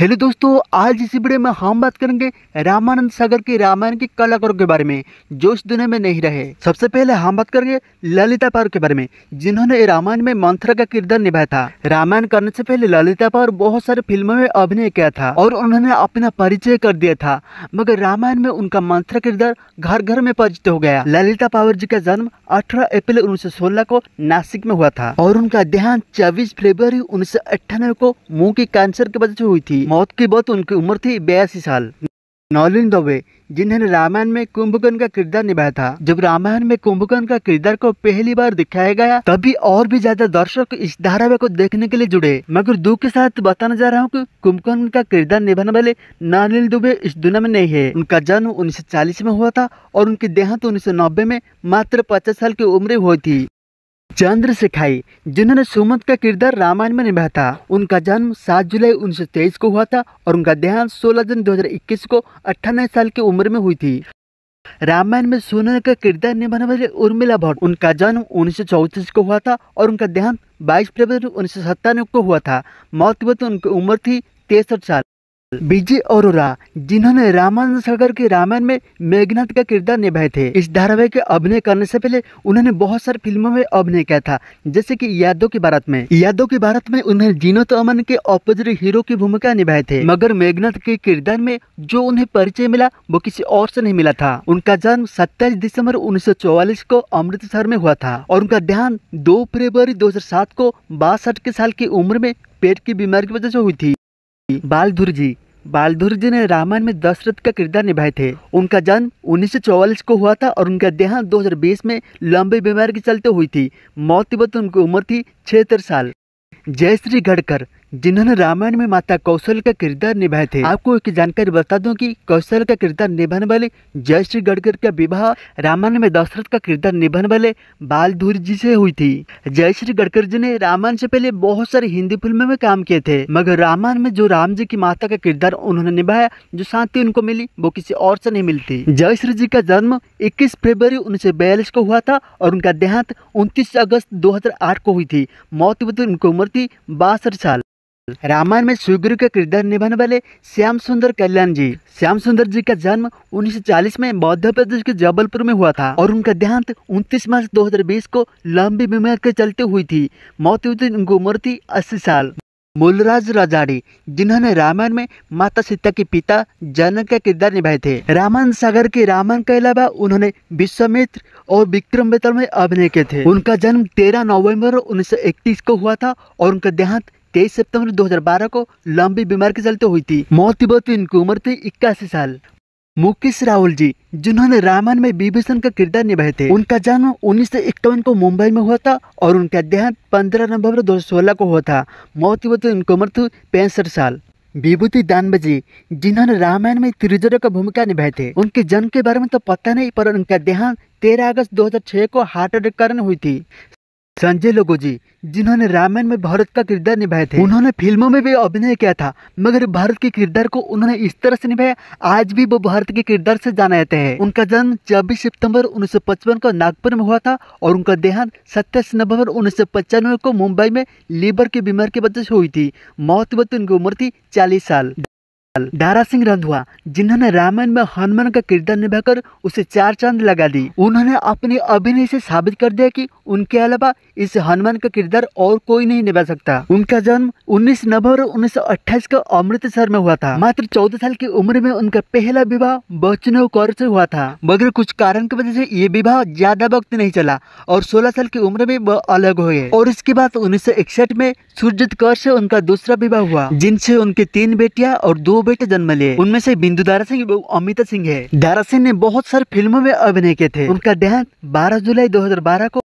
hello दोस्तों आज इसी वीडियो में हम बात करेंगे रामानंद सागर के रामायण के कलाकारों के बारे में जो इस दुनिया में नहीं रहे सबसे पहले हम बात करेंगे ललिता पार के बारे में जिन्होंने रामायण में मंथरा का किरदार निभाया था रामायण करने से पहले ललिता पार बहुत सारी फिल्मों में अभिनय किया था और उन्होंने अपना परिचय कर दिया था मगर रामायण में उनका मंत्र किरदार घर घर में परिचित हो गया ललिता पावर जी का जन्म अठारह अप्रैल उन्नीस को नासिक में हुआ था और उनका देहांत चौबीस फरवरी उन्नीस को मुंह के कैंसर की वजह से हुई थी मौत की बहुत उनकी उम्र थी बयासी साल नॉलिन दोबे जिन्होंने रामायण में कुंभकर्ण का किरदार निभाया था जब रामायण में कुंभकर्ण का किरदार को पहली बार दिखाया गया तभी और भी ज्यादा दर्शक इस धारावाहिक को देखने के लिए जुड़े मगर दुख के साथ बताना जा रहा हूँ कि कुंभकर्ण का किरदार निभाने वाले नानिल दुबे इस दुनिया में नहीं है उनका जन्म उन्नीस में हुआ था और उनकी देहांत उन्नीस में मात्र पचास साल की उम्र हुई थी चंद्र शेखाई जिन्होंने सुमंत का किरदार रामायण में निभाया था उनका जन्म 7 जुलाई उन्नीस को हुआ था और उनका देहांत 16 जून 2021 को अट्ठानवे साल की उम्र में हुई थी रामायण में सोनल का किरदार निभाने वाले उर्मिला भट्ट उनका जन्म उन्नीस को हुआ था और उनका देहांत 22 फरवरी उन्नीस को हुआ था मौत हुए उनकी उम्र थी तिरसठ साल विजय अरोरा जिन्होंने रामानंद सागर के रामायण में मेघनाथ का किरदार निभाए थे इस धारावाहिक के अभिनय करने से पहले उन्होंने बहुत सारी फिल्मों में अभिनय किया था जैसे कि यादव की भारत में यादव की भारत में उन्हें जीनत तो अमन के अपोजिट हीरो की भूमिका निभाए थे मगर मेघनाथ के किरदार में जो उन्हें परिचय मिला वो किसी और से नहीं मिला था उनका जन्म सत्ताईस दिसम्बर उन्नीस को अमृतसर में हुआ था और उनका ध्यान दो फरवरी दो को बासठ के साल की उम्र में पेट की बीमारी की वजह से हुई थी बालधुर जी बालधुर जी ने रामायण में दशरथ का किरदार निभाए थे उनका जन्म उन्नीस को हुआ था और उनका देहांत 2020 में लंबी बीमारी के चलते हुई थी मौत उनकी उम्र थी छिहत्तर साल जयश्री गढ़कर जिन्होंने रामायण में माता कौशल का किरदार निभाए थे आपको एक जानकारी बता दूं कि कौशल का किरदार निभाने वाले जयश्री गडकर का विवाह रामायण में दशरथ का किरदार निभाने वाले बालधूर जी से हुई थी जयश्री गडकर जी ने रामायण से पहले बहुत सारी हिंदी फिल्मों में काम किए थे मगर रामायण में जो राम जी की माता का किरदार उन्होंने निभाया जो शांति उनको मिली वो किसी और से नहीं मिलती जयश्री जी का जन्म इक्कीस फरवरी उन्नीस को हुआ था और उनका देहांत उनतीस अगस्त दो को हुई थी मौत उनकी उम्र थी बासठ साल रामायण में सुग्रीव का किरदार निभाने वाले श्याम सुंदर कल्याण जी श्याम सुंदर जी का जन्म 1940 में मध्य प्रदेश के जबलपुर में हुआ था और उनका देहांत 29 मार्च 2020 को लंबी बीमारी के चलते हुई थी मौत हुई थी उनकी उम्र थी अस्सी साल मूलराज राजाड़ी जिन्होंने रामायण में माता सीता के पिता जनक का किरदार निभाए थे रामायण सागर के रामायण के अलावा उन्होंने विश्वामित्र और विक्रम बेतल में अभिनय किए थे उनका जन्म 13 नवंबर 1931 को हुआ था और उनका देहांत तेईस सितंबर 2012 को लंबी बीमारी के चलते हुई थी मौत तिब्बत इनकी उम्र थी इक्यासी साल मुकेश राहुल जी जिन्होंने रामायण में विभीषण का किरदार निभाए थे उनका जन्म उन्नीस को मुंबई में हुआ था और उनका देहांत 15 नवंबर 2016 को हुआ था मौत हुई तो उम्र थी पैंसठ साल विभूति दानव जी जिन्होंने रामायण में त्रिजर का भूमिका निभाए थे उनके जन्म के बारे में तो पता नहीं पर उनका देहांत 13 अगस्त 2006 को हार्ट अटैक कारण हुई थी संजय लोगो जी जिन्होंने रामायण में भारत का किरदार निभाया थे उन्होंने फिल्मों में भी अभिनय किया था मगर भारत के किरदार को उन्होंने इस तरह से निभाया आज भी वो भारत के किरदार से जाना जाते हैं उनका जन्म 24 सितंबर 1955 को नागपुर में हुआ था और उनका देहांत सत्ताईस नवम्बर उन्नीस को मुंबई में लीवर के बीमार की वजह से हुई थी मौत वक्त उनकी उम्र थी चालीस साल दारा सिंह रंधवा जिन्होंने रामायण में हनुमान का किरदार निभाकर उसे चार चांद लगा दी उन्होंने अपने अभिनय से साबित कर दिया कि उनके अलावा इस हनुमान का किरदार और कोई नहीं निभा सकता उनका जन्म 19 नवंबर 1928 का अमृतसर में हुआ था मात्र 14 साल की उम्र में उनका पहला विवाह बच्चन कौर से हुआ था मगर कुछ कारण की वजह से ये विवाह ज्यादा वक्त नहीं चला और सोलह साल की उम्र में वह अलग हो गए और इसके बाद उन्नीस में सुरजित कौर से उनका दूसरा विवाह हुआ जिनसे उनकी तीन बेटिया और दो बेटे जन्म लिए उनमें से बिंदु दारा सिंह अमित अमिता सिंह है दारा सिंह ने बहुत सारी फिल्मों में अभिनय किए थे उनका देहांत 12 जुलाई 2012 को